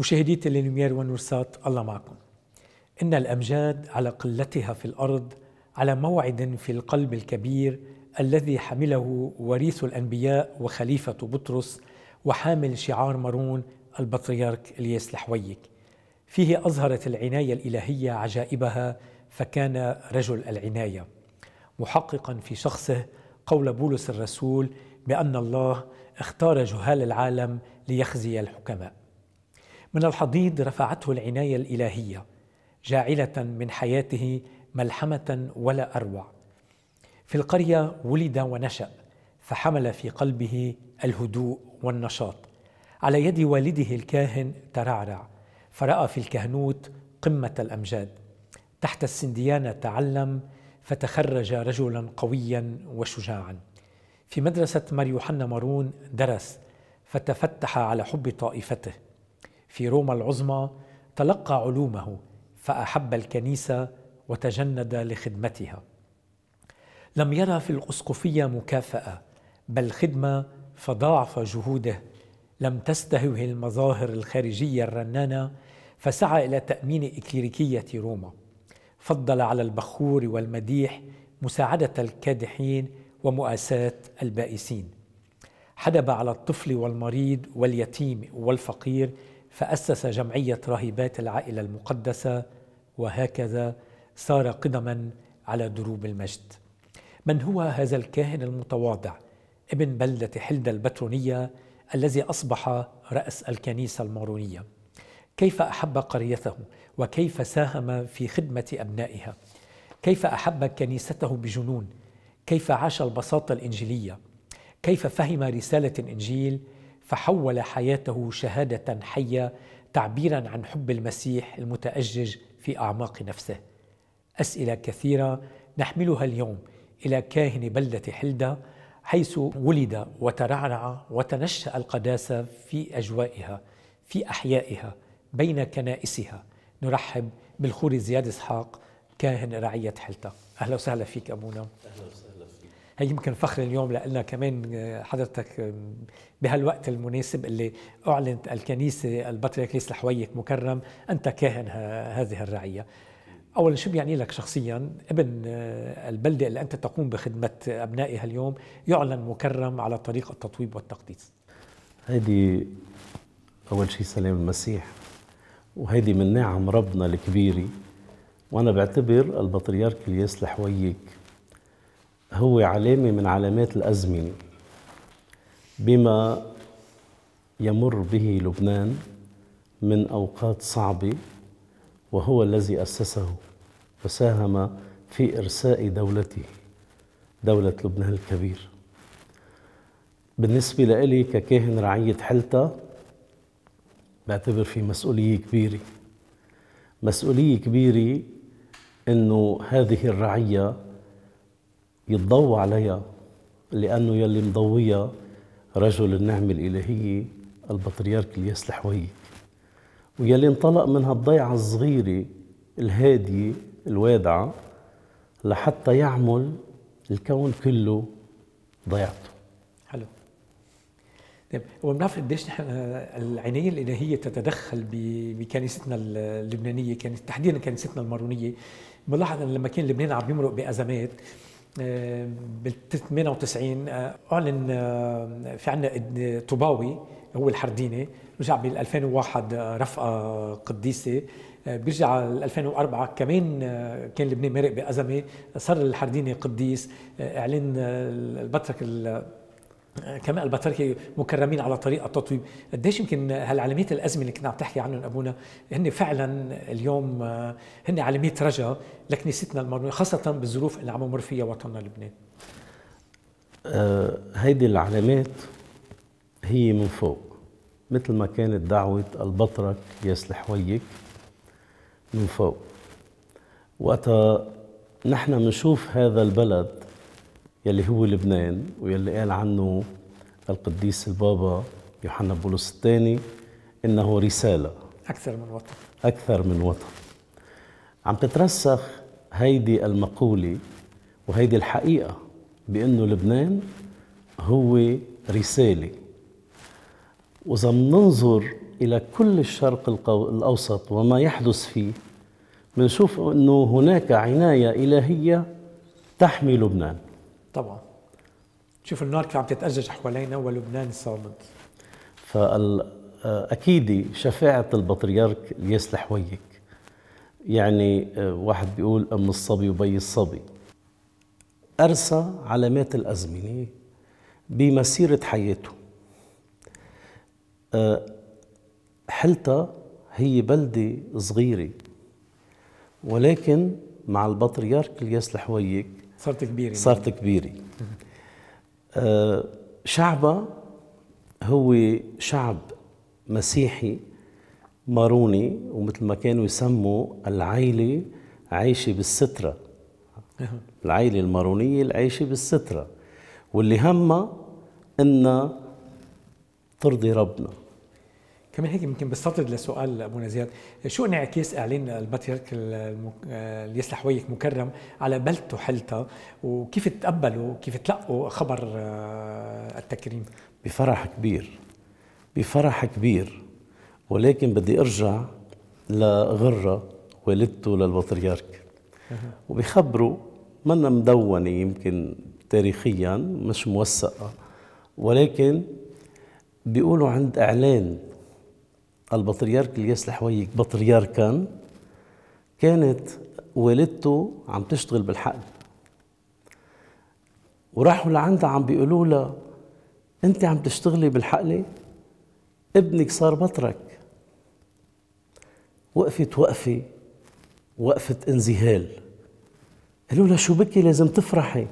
مشاهدي تلينومير ونورسات الله معكم إن الأمجاد على قلتها في الأرض على موعد في القلب الكبير الذي حمله وريث الأنبياء وخليفة بطرس وحامل شعار مارون البطريرك الياس الحويك فيه أظهرت العناية الإلهية عجائبها فكان رجل العناية محققا في شخصه قول بولس الرسول بأن الله اختار جهال العالم ليخزي الحكماء من الحضيض رفعته العناية الإلهية جاعلة من حياته ملحمة ولا أروع في القرية ولد ونشأ فحمل في قلبه الهدوء والنشاط على يد والده الكاهن ترعرع فرأى في الكهنوت قمة الأمجاد تحت السنديانة تعلم فتخرج رجلا قويا وشجاعا في مدرسة ماريوحنا مارون درس فتفتح على حب طائفته في روما العظمى تلقى علومه فأحب الكنيسة وتجند لخدمتها لم يرى في الأسقفية مكافأة بل خدمة فضاعف جهوده لم تستهوه المظاهر الخارجية الرنانة فسعى إلى تأمين إكليريكية روما فضل على البخور والمديح مساعدة الكادحين ومؤاساة البائسين حدب على الطفل والمريض واليتيم والفقير فأسس جمعية راهبات العائلة المقدسة وهكذا سار قدما على دروب المجد من هو هذا الكاهن المتواضع ابن بلدة حلدة البترونية الذي أصبح رأس الكنيسة المارونية كيف أحب قريته وكيف ساهم في خدمة أبنائها كيف أحب كنيسته بجنون كيف عاش البساطة الإنجيلية كيف فهم رسالة الإنجيل فحول حياته شهاده حيه تعبيرا عن حب المسيح المتاجج في اعماق نفسه اسئله كثيره نحملها اليوم الى كاهن بلده حلده حيث ولد وترعرع وتنشا القداسه في اجوائها في احيائها بين كنائسها نرحب بالخوري زياد اسحاق كاهن رعيه حلته اهلا وسهلا فيك ابونا اهلا وسهلا هي يمكن فخر اليوم لنا كمان آه، حضرتك آه، بهالوقت المناسب اللي اعلنت الكنيسه البطريركيس الحويك مكرم انت كاهن هذه الرعيه اولا شو بيعني لك شخصيا ابن آه، البلده اللي انت تقوم بخدمه ابنائها اليوم يعلن مكرم على طريق التطويب والتقديس هذه اول شيء سلام المسيح وهذه من نعم ربنا الكبيره وانا بعتبر البطريرك الياس الحويك هو علامة من علامات الأزمنة بما يمر به لبنان من أوقات صعبة وهو الذي أسسه وساهم في إرساء دولته دولة لبنان الكبير بالنسبة لإلي ككاهن رعية حلتا بعتبر في مسؤولية كبيرة مسؤولية كبيرة إنه هذه الرعية يتضوى عليها لأنه يلي مضويها رجل النعمة الإلهية البطريرك الياس الحويك ويلي انطلق من هالضيعة الصغيرة الهادية الوادعة لحتى يعمل الكون كله ضيعته حلو طيب هو بنعرف قديش نحن العنايه الالهيه تتدخل بكنيستنا اللبنانيه كانت تحديدا كنيستنا المارونيه بنلاحظ انه لما كان لبنان عم يمرق بازمات آه، بال 98 آه، اعلن آه، في عندنا طباوي هو الحرديني رجع بال 2001 رفقه قديسه بيرجع 2004 كمان كان لبنان مرق بازمه صار الحرديني قديس اعلن البطرك كما البطريقي مكرمين على طريقه التطويب قديش يمكن هالعلامات الازمه اللي كنا عم تحكي عنهم ابونا هن فعلا اليوم آه، هن علامات رجاء لكنيستنا المرمونه خاصه بالظروف اللي عم يمر فيها وطننا لبنان آه هيدي العلامات هي من فوق مثل ما كانت دعوة البطرك يسلح ويك من فوق وقتها نحن بنشوف هذا البلد يلي هو لبنان ويلي قال عنه القديس البابا يوحنا بولس الثاني انه رساله اكثر من وطن اكثر من وطن عم تترسخ هيدي المقوله وهيدي الحقيقه بانه لبنان هو رساله واذا بننظر الى كل الشرق الاوسط وما يحدث فيه بنشوف انه هناك عنايه الهيه تحمي لبنان طبعا شوف النار كيف عم تتأجج حوالينا ولبنان صامد فأكيد شفاعة البطريرك الياس لحويك يعني آه، واحد بيقول أم الصبي وبي الصبي أرسى علامات الأزمنة بمسيرة حياته آه، حلتا هي بلدة صغيرة ولكن مع البطريرك الياس لحويك يعني. صرت كبيري صرت أه، كبيري شعبه هو شعب مسيحي ماروني ومثل ما كانوا يسموا العيلة عايشة بالسترة العيلة المارونية العايشة بالسترة واللي همها إنها ترضي ربنا كمان هيك يمكن بستطرد لسؤال ابونا زياد شو انعكاس اعلان البطريرك الياس ويك مكرم على بلدته حلتا وكيف تقبلوا كيف تلقوا خبر آه، التكريم بفرح كبير بفرح كبير ولكن بدي ارجع لغره والدته للبطريرك وبخبروا منا مدونه يمكن تاريخيا مش موثقه ولكن بيقولوا عند اعلان البطريرك الياس الحويك بطريركا كانت والدته عم تشتغل بالحقل وراحوا لعندها عم بيقولوا لها انت عم تشتغلي بالحقله ابنك صار بطرك وقفت وقفه وقفه انذهال قالوا لها شو بكي لازم تفرحي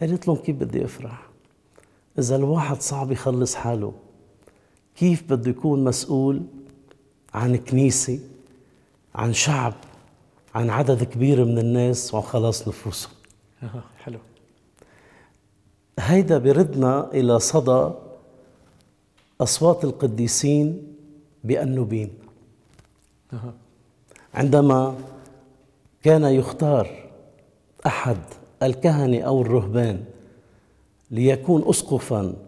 قالت لهم كيف بدي افرح اذا الواحد صعب يخلص حاله كيف بده يكون مسؤول عن كنيسة عن شعب عن عدد كبير من الناس وعن خلاص نفوسهم حلو هيدا بردنا إلى صدى أصوات القديسين بأنوبين عندما كان يختار أحد الكهنة أو الرهبان ليكون أسقفا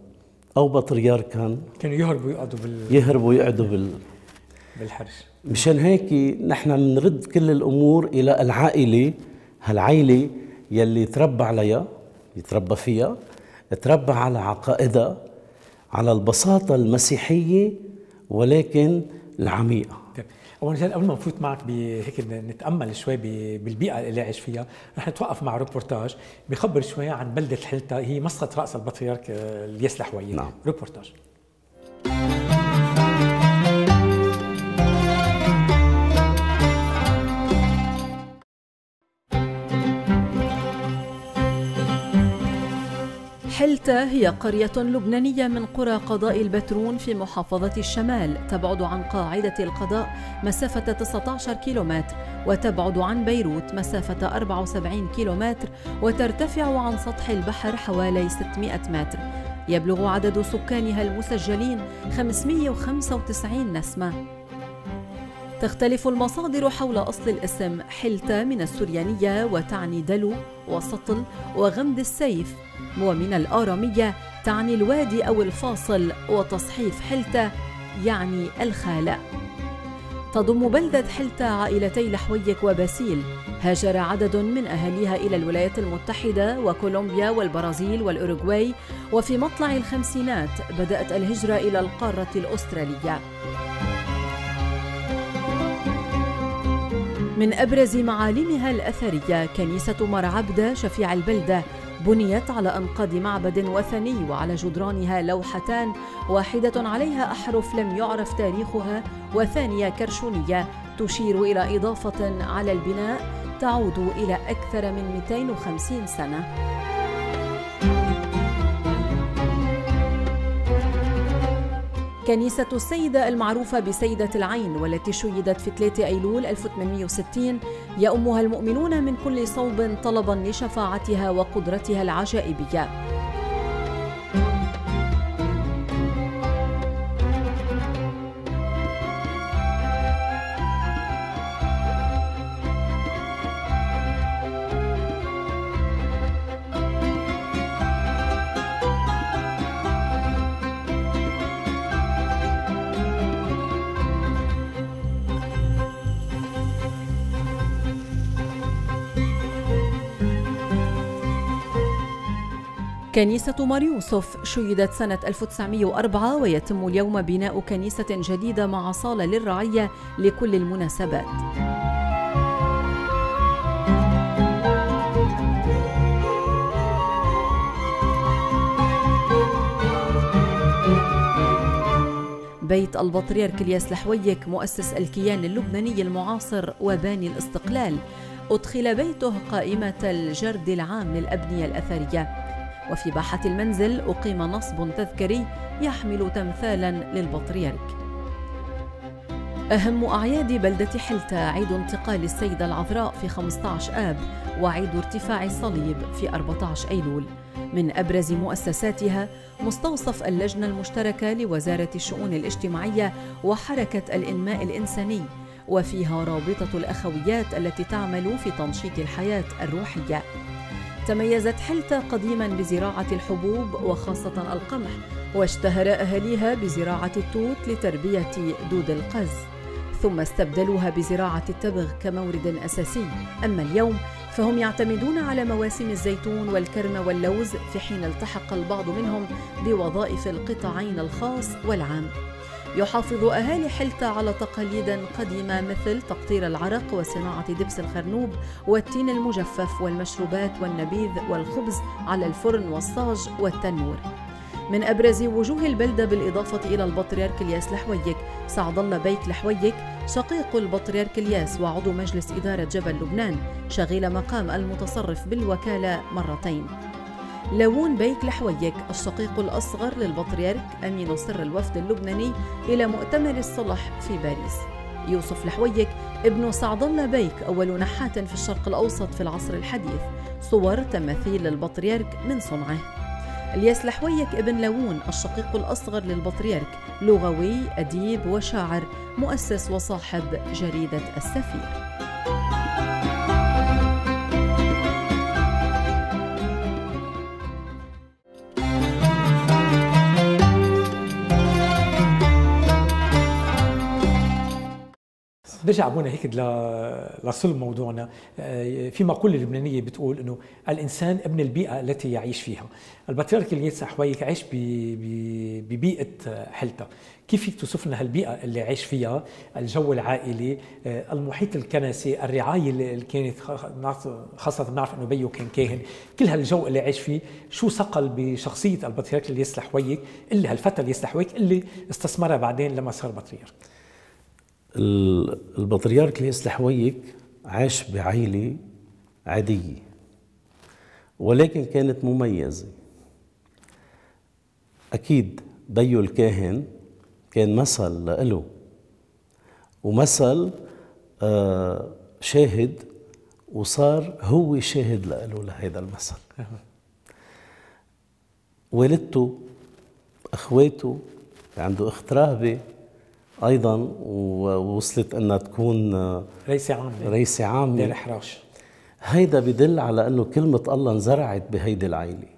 او بطريار كان كانوا يهربوا يقعدوا بال يهربوا يقعدوا بال بالحرش مشان هيك نحن بنرد كل الامور الى العائله هالعائله يلي تربى عليها يتربى فيها تربى على عقائدها على البساطه المسيحيه ولكن العميقه اول شيء قبل ما نفوت معك بهيك نتامل شوي بالبيئه اللي عايش فيها رح نتوقف مع روبورتاج بخبر شوي عن بلده حلتا هي مسقط راس البطريرك آه، الياس الحويي نعم. روبورتاج هي قرية لبنانية من قرى قضاء البترون في محافظة الشمال تبعد عن قاعدة القضاء مسافة 19 كيلومتر وتبعد عن بيروت مسافة 74 كيلومتر وترتفع عن سطح البحر حوالي 600 متر يبلغ عدد سكانها المسجلين 595 نسمة تختلف المصادر حول أصل الاسم حلتا من السريانية وتعني دلو وسطل وغمد السيف ومن الآرامية تعني الوادي أو الفاصل وتصحيف حلتة يعني الخالة تضم بلدة حلتة عائلتي لحويك وباسيل هاجر عدد من أهاليها إلى الولايات المتحدة وكولومبيا والبرازيل والأوروغواي وفي مطلع الخمسينات بدأت الهجرة إلى القارة الأسترالية من أبرز معالمها الأثرية كنيسة مرعبدة شفيع البلدة بنيت على أنقاض معبد وثني وعلى جدرانها لوحتان واحدة عليها أحرف لم يعرف تاريخها وثانية كرشونية تشير إلى إضافة على البناء تعود إلى أكثر من 250 سنة كنيسة السيدة المعروفة بسيدة العين والتي شيدت في 3 أيلول 1860 يأمها المؤمنون من كل صوب طلبا لشفاعتها وقدرتها العجائبية كنيسة ماريوسوف شيدت سنة 1904 ويتم اليوم بناء كنيسة جديدة مع صالة للرعية لكل المناسبات. بيت البطريرك الياس لحويك مؤسس الكيان اللبناني المعاصر وباني الاستقلال أدخل بيته قائمة الجرد العام للأبنية الأثرية وفي باحة المنزل أقيم نصب تذكاري يحمل تمثالا للبطريرك أهم أعياد بلدة حلتا عيد انتقال السيدة العذراء في 15 آب وعيد ارتفاع الصليب في 14 أيلول من أبرز مؤسساتها مستوصف اللجنة المشتركة لوزارة الشؤون الاجتماعية وحركة الإنماء الإنساني وفيها رابطة الأخويات التي تعمل في تنشيط الحياة الروحية تميزت حلتا قديما بزراعة الحبوب وخاصة القمح واشتهر أهاليها بزراعة التوت لتربية دود القز ثم استبدلوها بزراعة التبغ كمورد أساسي أما اليوم فهم يعتمدون على مواسم الزيتون والكرم واللوز في حين التحق البعض منهم بوظائف القطاعين الخاص والعام يحافظ أهالي حلتا على تقاليد قديمة مثل تقطير العرق وصناعة دبس الخرنوب والتين المجفف والمشروبات والنبيذ والخبز على الفرن والصاج والتنور من أبرز وجوه البلدة بالإضافة إلى البطريرك الياس لحويك سعد الله بيك لحويك شقيق البطريرك الياس وعضو مجلس إدارة جبل لبنان شغيل مقام المتصرف بالوكالة مرتين لاوون بيك لحويك الشقيق الأصغر للبطريرك أمين سر الوفد اللبناني إلى مؤتمر الصلح في باريس يوسف لحويك ابن سعد الله بيك أول نحات في الشرق الأوسط في العصر الحديث صور تماثيل البطريرك من صنعه الياس لحويك ابن لاوون الشقيق الأصغر للبطريرك لغوي أديب وشاعر مؤسس وصاحب جريدة السفير برجع بونا هيك لصلب موضوعنا آه، في مقولة لبنانية بتقول أنه الإنسان ابن البيئة التي يعيش فيها البطريرك يتسع حويك عايش ببيئة حلتا كيف فيك توصف لنا هالبيئة اللي عايش فيها الجو العائلي آه، المحيط الكنسي الرعاية اللي كانت خاصة بنعرف أنه بيو كان كاهن كل هالجو اللي عايش فيه شو صقل بشخصية البطريرك يسلح حويك اللي هالفتى اللي يسلح حويك اللي استثمرها بعدين لما صار بطريرك البطريرك الياس الحويك عاش بعيلة عادية ولكن كانت مميزة أكيد بيو الكاهن كان مثل له ومثل آه، شاهد وصار هو شاهد له لهيدا المثل والدته اخواته عنده اخت راهبه ايضا ووصلت انها تكون آه، رئيسه عامه رئيسه عامه دير هيدا بدل على انه كلمه الله انزرعت بهيدي العيله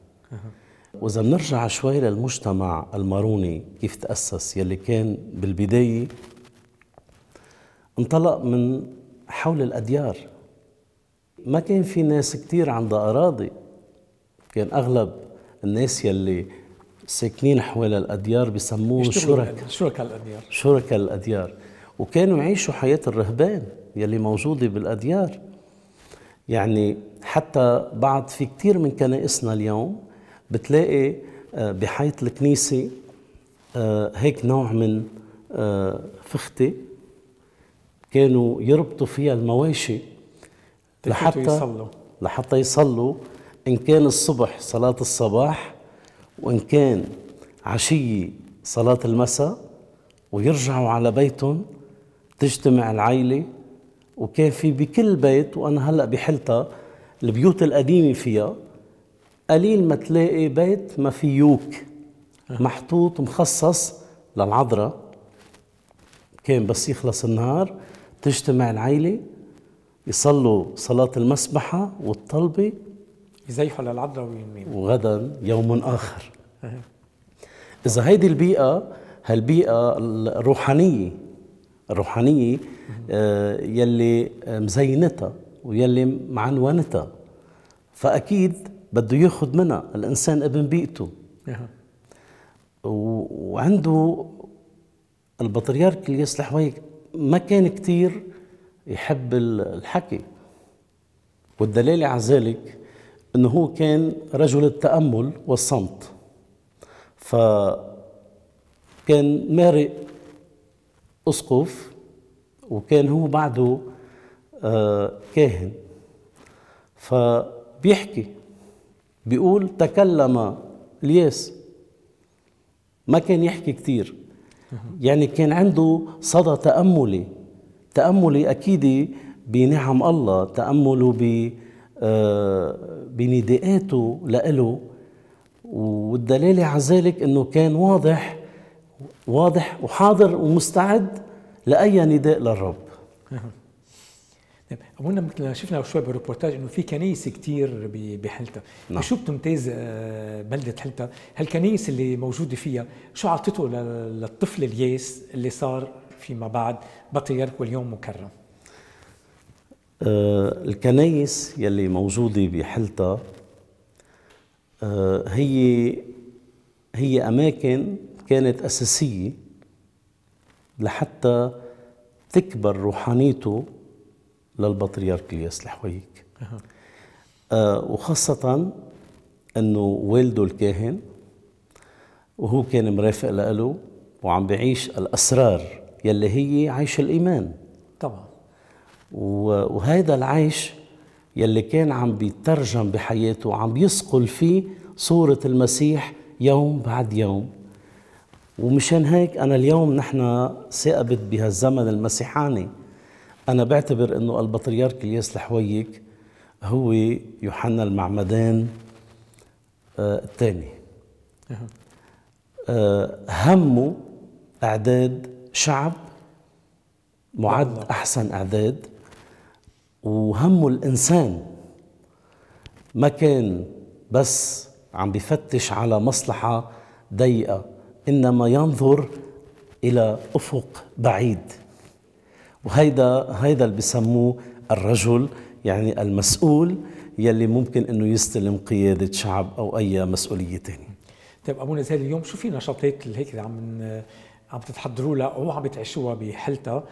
واذا بنرجع شوي للمجتمع الماروني كيف تاسس يلي كان بالبدايه انطلق من حول الاديار ما كان في ناس كثير عندها اراضي كان اغلب الناس يلي ساكنين حول الأديار بسموه شركاء يعني، شركاء الأديار شركاء الأديار وكانوا يعيشوا حياة الرهبان يلي موجودة بالأديار يعني حتى بعض في كثير من كنائسنا اليوم بتلاقي آه، بحيط الكنيسة آه، هيك نوع من آه، فخته كانوا يربطوا فيها المواشي لحتى يصلوا لحتى يصلوا ان كان الصبح صلاه الصباح وإن كان عشية صلاة المساء ويرجعوا على بيتهم تجتمع العيلة وكان في بكل بيت وأنا هلأ بحلتا البيوت القديمة فيها قليل ما تلاقي بيت ما فيه يوك محطوط مخصص للعذراء كان بس يخلص النهار تجتمع العيلة يصلوا صلاة المسبحة والطلبة يزيحوا للعضلة ويمين وغدا يوم آخر إذا هيدي البيئة هالبيئة الروحانية الروحانية آه، يلي مزينتها ويلي معنونتها فأكيد بده ياخذ منها الإنسان ابن بيئته وعنده البطريرك يصلح الحويك ما كان كتير يحب الحكي والدلالة على ذلك انه هو كان رجل التامل والصمت ف كان مارق اسقف وكان هو بعده آه، كاهن فبيحكي بيقول تكلم الياس ما كان يحكي كثير يعني كان عنده صدى تأملي تأملي أكيد بنعم الله تأمله ب آه، بنداءاته لإله والدلالة على ذلك أنه كان واضح واضح وحاضر ومستعد لأي نداء للرب نعم. أبونا مثل شفنا شوي بالروبورتاج انه في كنايس كثير بحلتا نعم. شو بتمتاز آه، بلده حلتا هالكنايس اللي موجوده فيها شو عطته للطفل الياس اللي صار فيما بعد بطيرك واليوم مكرم آه، الكنايس يلي موجودة بحلتا آه، هي هي أماكن كانت أساسية لحتى تكبر روحانيته للبطريرك الياس الحويك أه. وخاصة أنه والده الكاهن وهو كان مرافق له وعم بعيش الأسرار يلي هي عيش الإيمان وهذا العيش يلي كان عم بيترجم بحياته وعم يصقل فيه صورة المسيح يوم بعد يوم ومشان هيك أنا اليوم نحن ثاقبت بهالزمن المسيحاني أنا بعتبر أنه البطريرك الياس الحويك هو يوحنا المعمدان آه، الثاني آه، همه إعداد شعب معد أحسن إعداد وهمه الإنسان ما كان بس عم بفتش على مصلحة ضيقة إنما ينظر إلى أفق بعيد وهيدا هيدا اللي بسموه الرجل يعني المسؤول يلي ممكن انه يستلم قياده شعب او اي مسؤوليه ثانيه. طيب ابونا زاهر اليوم شو في نشاطات اللي هيك عم عم تتحضروا لها او عم بتعيشوها بحلتها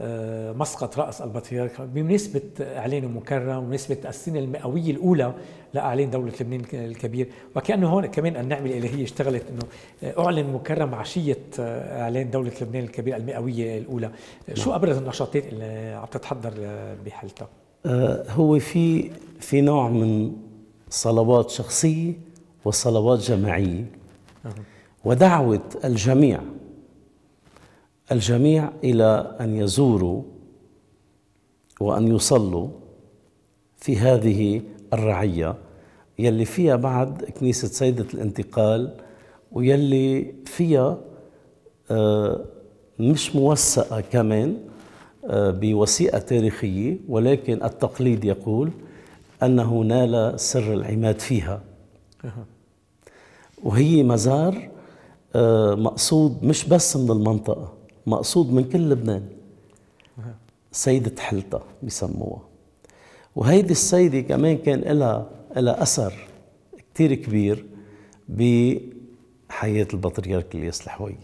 آه، مسقط رأس البطريرك بمناسبة إعلانه مكرم ومناسبة السنة المئوية الأولى لإعلان دولة لبنان الكبير وكأنه هون كمان النعمة الإلهية اشتغلت أنه أعلن مكرم عشية آه، إعلان دولة لبنان الكبير المئوية الأولى نعم. شو أبرز النشاطات اللي عم تتحضر بحالتها؟ آه، هو في في نوع من صلوات شخصية وصلوات جماعية ودعوة الجميع الجميع إلى أن يزوروا وأن يصلوا في هذه الرعية يلي فيها بعد كنيسة سيدة الانتقال ويلي فيها آه، مش موثقة كمان آه، بوثيقة تاريخية ولكن التقليد يقول أنه نال سر العماد فيها وهي مزار آه، مقصود مش بس من المنطقة مقصود من كل لبنان سيدة حلتا بيسموها وهيدي السيدة كمان كان لها لها أثر كتير كبير بحياة البطريرك يصلح الحويك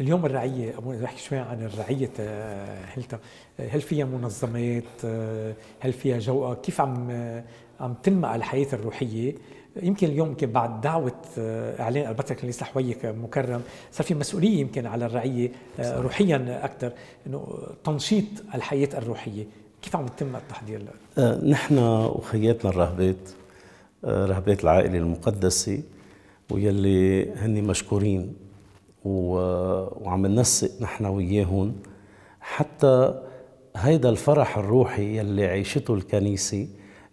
اليوم الرعية أبونا نعم، نحكي شوي عن الرعية هلتا آه، آه، هل فيها منظمات آه، هل فيها جوقة كيف عم عم تنمى الحياة الروحية يمكن اليوم يمكن بعد دعوه آه، اعلان البطل ليس حوي آه، مكرم صار في مسؤوليه يمكن على الرعيه آه، روحيا اكثر انه تنشيط الحياه الروحيه كيف عم يتم التحضير نحن وخياتنا الرهبات رهبات العائله المقدسه ويلي هن مشكورين وعم ننسق نحن وياهم حتى هيدا الفرح الروحي يلي عيشته الكنيسه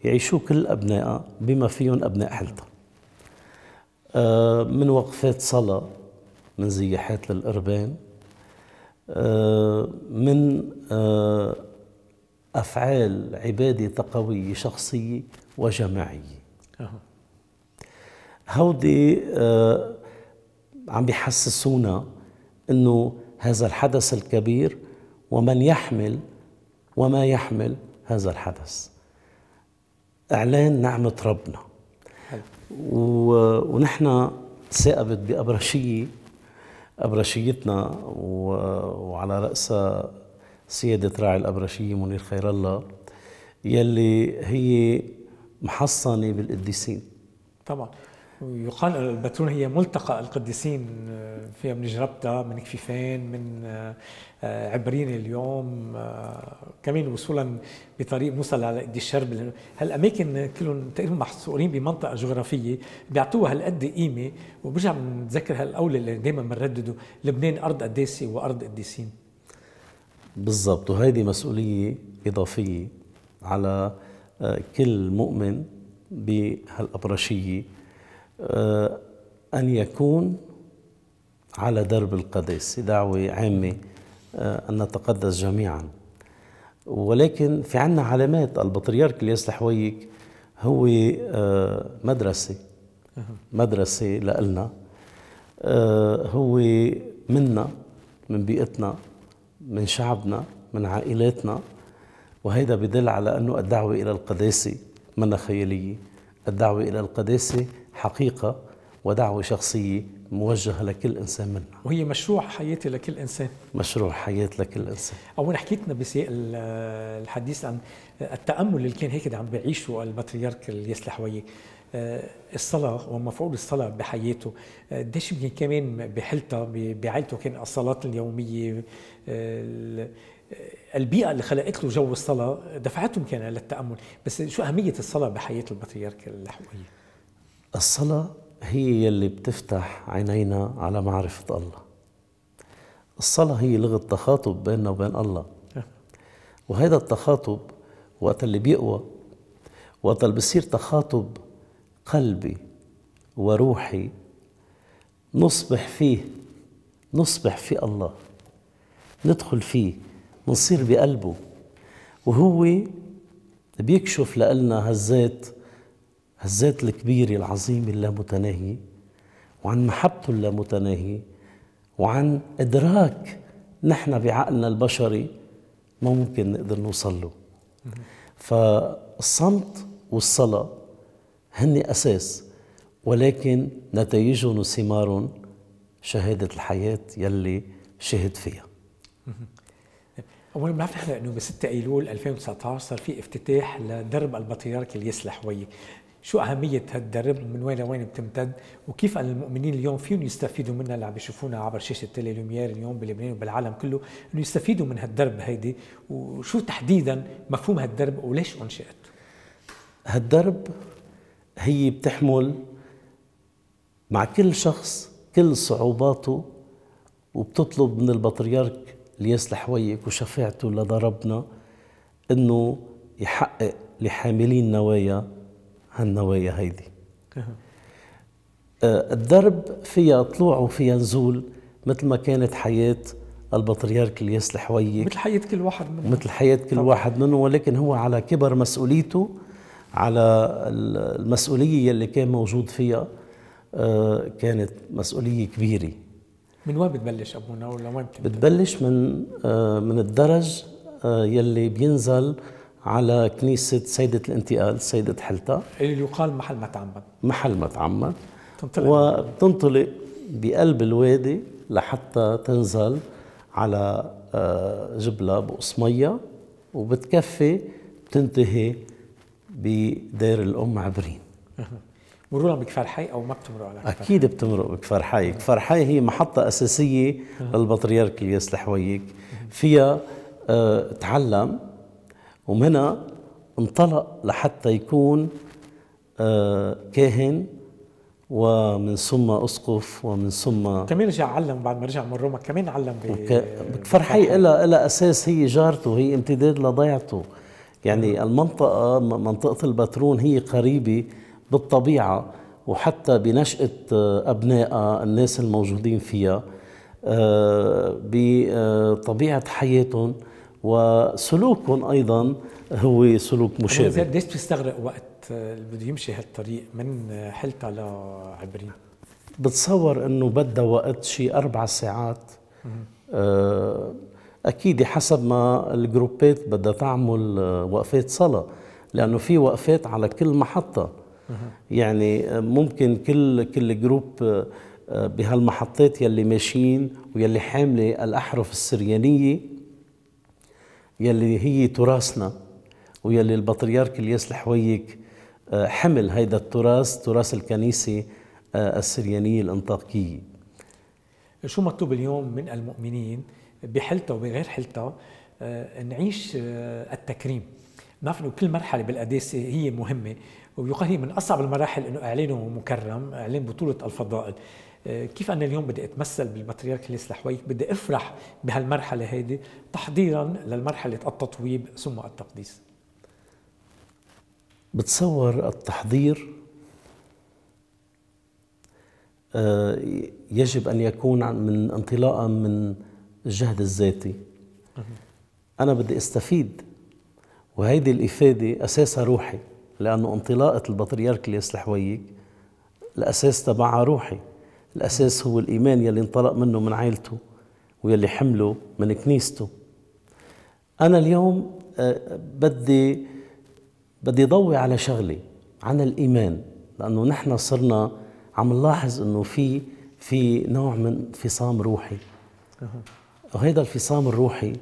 يعيشوا كل أبنائها بما فيهم أبناء حلتها آه، من وقفات صلاة من زياحات للقربان آه، من آه، أفعال عبادة تقوية شخصية وجماعية هودي عم بيحسسونا أنه هذا الحدث الكبير ومن يحمل وما يحمل هذا الحدث إعلان نعمة ربنا و... ونحن ثاقبت بأبرشية أبرشيتنا و... وعلى رأسها سيادة راعي الأبرشية منير خير الله يلي هي محصنة بالقديسين طبعا ويقال البترون هي ملتقى القديسين آه، فيها من جربتة من كفيفين من آه، آه، عبرين اليوم كمان وصولا بطريق موصل على ايدي الشرب هالاماكن كلهم تقريبا محصورين بمنطقه جغرافيه بيعطوها هالقد قيمه وبرجع بنتذكر هالقول اللي دائما بنردده لبنان ارض قداسه وارض قديسين بالضبط وهيدي مسؤوليه اضافيه على كل مؤمن بهالابرشيه آه، أن يكون على درب القداس دعوة آه، عامة أن نتقدس جميعا ولكن في عنا علامات البطريرك الياس الحويك هو آه، مدرسة مدرسة لنا هو منا من بيئتنا من شعبنا من عائلاتنا وهذا بدل على أنه الدعوة إلى القداسة منا خيالية الدعوة إلى القداسة حقيقة ودعوة شخصية موجهة لكل إنسان منا وهي مشروع حياتي لكل إنسان مشروع حياة لكل إنسان أولا حكيتنا بسياق الحديث عن التأمل اللي كان هيك عم بيعيشه البطريرك الياس الحوية آه، الصلاة ومفعول الصلاة بحياته آه، قديش يمكن كمان بحلتها بعائلته كان الصلاة اليومية آه، البيئة اللي خلقت له جو الصلاة دفعتهم كان للتأمل بس شو أهمية الصلاة بحياة البطريرك الحوية الصلاة هي يلي بتفتح عينينا على معرفة الله الصلاة هي لغة تخاطب بيننا وبين الله وهذا التخاطب وقت اللي بيقوى وقت اللي بصير تخاطب قلبي وروحي نصبح فيه نصبح في الله ندخل فيه نصير بقلبه وهو بيكشف لنا هالذات الذات الكبيرة العظيمة اللامتناهية وعن محبته اللامتناهية وعن إدراك نحن بعقلنا البشري ما ممكن نقدر نوصل له فالصمت والصلاة هن أساس ولكن نتائجهم وثمارهم شهادة الحياة يلي شهد فيها اولا بنعرف نحن انه ب 6 ايلول 2019 صار في افتتاح لدرب البطريرك الياس ويك شو أهمية هالدرب من وين لوين بتمتد وكيف المؤمنين اليوم فيهم يستفيدوا منها اللي عم يشوفونا عبر شاشة تيلي لوميير اليوم بلبنان وبالعالم كله إنه يستفيدوا من هالدرب هيدي وشو تحديدا مفهوم هالدرب وليش أنشئت؟ هالدرب هي بتحمل مع كل شخص كل صعوباته وبتطلب من البطريرك الياس الحويك وشفاعته لضربنا انه يحقق لحاملين نوايا هالنوايا هيدي أه، الدرب فيها طلوع وفيها نزول مثل ما كانت حياة البطريرك الياس الحويي مثل حياة كل واحد منهم مثل حياة كل طبعا. واحد منهم ولكن هو على كبر مسؤوليته على المسؤولية اللي كان موجود فيها أه، كانت مسؤولية كبيرة من وين بتبلش أبونا ولا وين بتبلش من أه، من الدرج يلي بينزل على كنيسة سيدة الانتقال سيدة حلتا اللي يقال محل ما تعمد محل ما تنطلق وبتنطلق بقلب الوادي لحتى تنزل على آه، جبلة بقصمية وبتكفي بتنتهي بدير الأم عبرين مرورا بكفر حي او ما بتمرق على كفر اكيد بتمرق بكفر حي، كفر حي هي محطه اساسيه للبطريرك الياس الحويك فيها آه، تعلم ومن هنا انطلق لحتى يكون آه، كاهن ومن ثم اسقف ومن ثم كمان رجع علم بعد ما رجع من روما كمان علم بكفر حي إلى اساس هي جارته هي امتداد لضيعته يعني نعم. المنطقه منطقه البترون هي قريبه بالطبيعه وحتى بنشأة آه، أبنائها آه، الناس الموجودين فيها بطبيعة حياتهم وسلوكهم ايضا هو سلوك مشابه ليش بيستغرق وقت اللي آه، بده يمشي هالطريق من آه، حلتا لعبرين بتصور انه بدها وقت شيء اربع ساعات آه، اكيد حسب ما الجروبات بدها تعمل وقفات صلاه لانه في وقفات على كل محطه يعني ممكن كل كل جروب بهالمحطات يلي ماشيين ويلي حامله الاحرف السريانيه يلي هي تراثنا ويلي البطريرك الياس الحويك آه، حمل هيدا التراث تراث الكنيسة آه، السريانية الانطاكية شو مطلوب اليوم من المؤمنين بحلتها وبغير حلتها آه، نعيش التكريم نعرف انه كل مرحله بالقداسه هي مهمه ويقال هي من اصعب المراحل انه اعلانه مكرم اعلان بطوله الفضائل كيف انا اليوم بدي اتمثل بالبطريرك اللي سلحويك بدي افرح بهالمرحله هذه تحضيرا للمرحله التطويب ثم التقديس بتصور التحضير آه، يجب ان يكون من انطلاقا من الجهد الذاتي انا بدي استفيد وهيدي الافاده اساسها روحي لانه انطلاقه البطريرك اللي يصلح ويك الاساس تبعها روحي الأساس هو الإيمان يلي انطلق منه من عائلته ويلي حمله من كنيسته أنا اليوم آه، بدي بدي ضوي على شغلة عن الإيمان لأنه نحن صرنا عم نلاحظ أنه في في نوع من انفصام روحي وهذا الفصام الروحي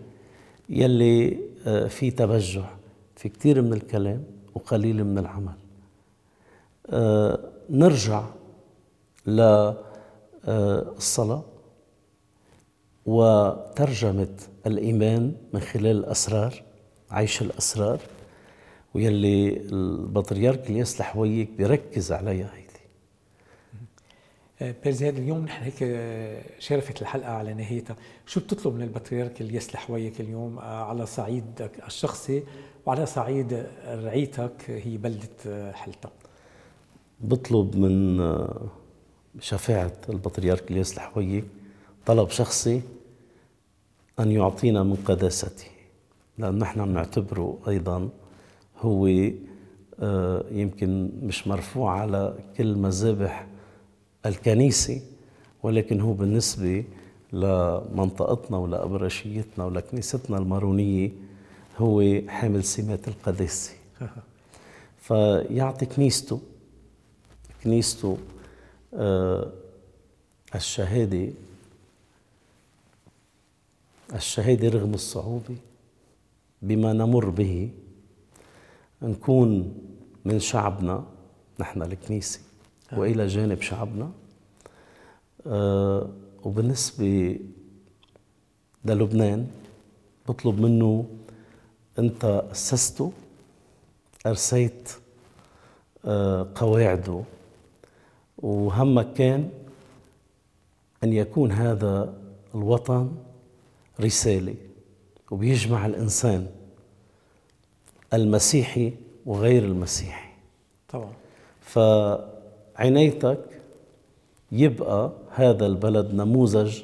يلي آه، في تبجع في كثير من الكلام وقليل من العمل آه، نرجع ل آه، الصلاة وترجمة الإيمان من خلال الأسرار عيش الأسرار ويلي البطريرك الياس الحويك بيركز عليها هيدي آه، بيرزياد اليوم نحن هيك آه، شرفت الحلقة على نهايتها شو بتطلب من البطريرك الياس الحويك اليوم على صعيدك الشخصي وعلى صعيد رعيتك هي بلدة حلتا بطلب من بشفاعة البطريرك الياس الحوية طلب شخصي أن يعطينا من قداسته لأن نحن بنعتبره أيضا هو آه، يمكن مش مرفوع على كل مذابح الكنيسة ولكن هو بالنسبة لمنطقتنا ولأبرشيتنا ولكنيستنا المارونية هو حامل سمات القداسة فيعطي كنيسته كنيسته آه، الشهادة الشهادة رغم الصعوبة بما نمر به نكون من شعبنا نحن الكنيسة آه. وإلى جانب شعبنا آه، وبالنسبة للبنان بطلب منه أنت أسسته أرسيت قواعده وهمك كان أن يكون هذا الوطن رسالة وبيجمع الإنسان المسيحي وغير المسيحي طبعا فعنايتك يبقى هذا البلد نموذج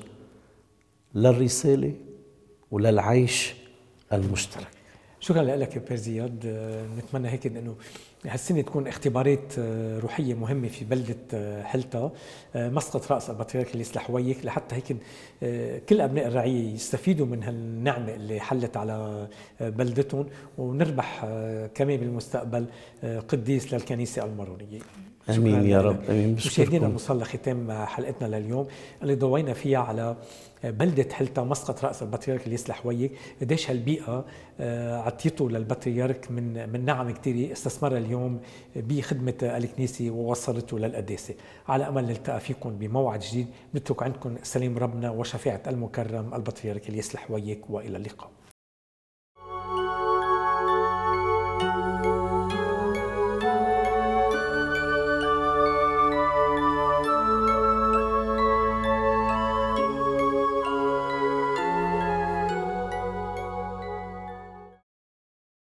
للرسالة وللعيش المشترك شكرا لك بير زياد نتمنى هيك انه هالسنة تكون اختبارات آه، روحية مهمة في بلدة آه، حلتا آه، مسقط رأس البطريرك اللي يسلح ويك لحتى هيك كل أبناء الرعية يستفيدوا من هالنعمة اللي حلت على بلدتهم ونربح كمان بالمستقبل قديس للكنيسة المارونية امين يا رب امين مشاهدينا وصلنا ختام حلقتنا لليوم اللي ضوينا فيها على بلده حلتا مسقط راس البطريرك اللي يسلح ويك قديش هالبيئه آه، عطيته للبطريرك من من نعم كتير استثمرها اليوم بخدمه الكنيسه ووصلته للقداسه على امل نلتقى فيكم بموعد جديد نترك عندكم سلام ربنا وشفاعه المكرم البطريرك اللي يسلح ويك والى اللقاء